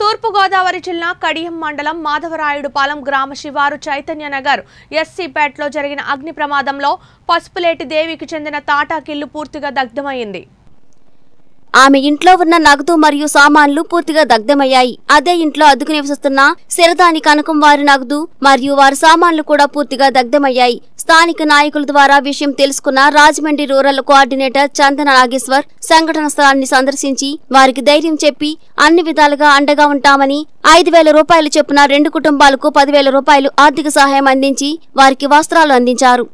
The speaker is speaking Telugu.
తూర్పుగోదావరి జిల్లా కడియం మండలం మాధవరాయుడుపాలెం గ్రామ శివారు చైతన్యనగర్ ఎస్సీపేటలో జరిగిన అగ్ని ప్రమాదంలో పసుపులేటి దేవికి చెందిన తాటాకిల్లు పూర్తిగా దగ్ధమైంది ఆమె ఇంట్లో ఉన్న నగదు మరియు సామాన్లు పూర్తిగా దగ్ధమయ్యాయి అదే ఇంట్లో అదుకు నివసిస్తున్న శరదాని కనకం వారి నగదు మరియు వారి సామాన్లు కూడా పూర్తిగా దగ్ధమయ్యాయి స్థానిక నాయకుల ద్వారా విషయం తెలుసుకున్న రాజమండ్రి రూరల్ కోఆర్డినేటర్ చందన నాగేశ్వర్ సంఘటన స్థలాన్ని సందర్శించి వారికి ధైర్యం చెప్పి అన్ని విధాలుగా అండగా ఉంటామని ఐదు వేల రూపాయలు చెప్పిన రెండు కుటుంబాలకు పదివేల రూపాయలు ఆర్థిక సహాయం అందించి వారికి వస్త్రాలు అందించారు